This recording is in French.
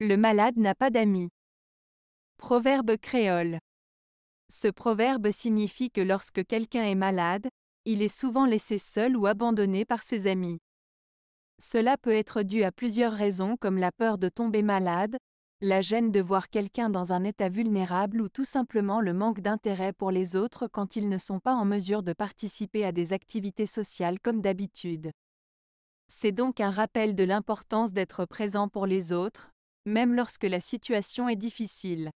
Le malade n'a pas d'amis. Proverbe créole. Ce proverbe signifie que lorsque quelqu'un est malade, il est souvent laissé seul ou abandonné par ses amis. Cela peut être dû à plusieurs raisons comme la peur de tomber malade, la gêne de voir quelqu'un dans un état vulnérable ou tout simplement le manque d'intérêt pour les autres quand ils ne sont pas en mesure de participer à des activités sociales comme d'habitude. C'est donc un rappel de l'importance d'être présent pour les autres, même lorsque la situation est difficile.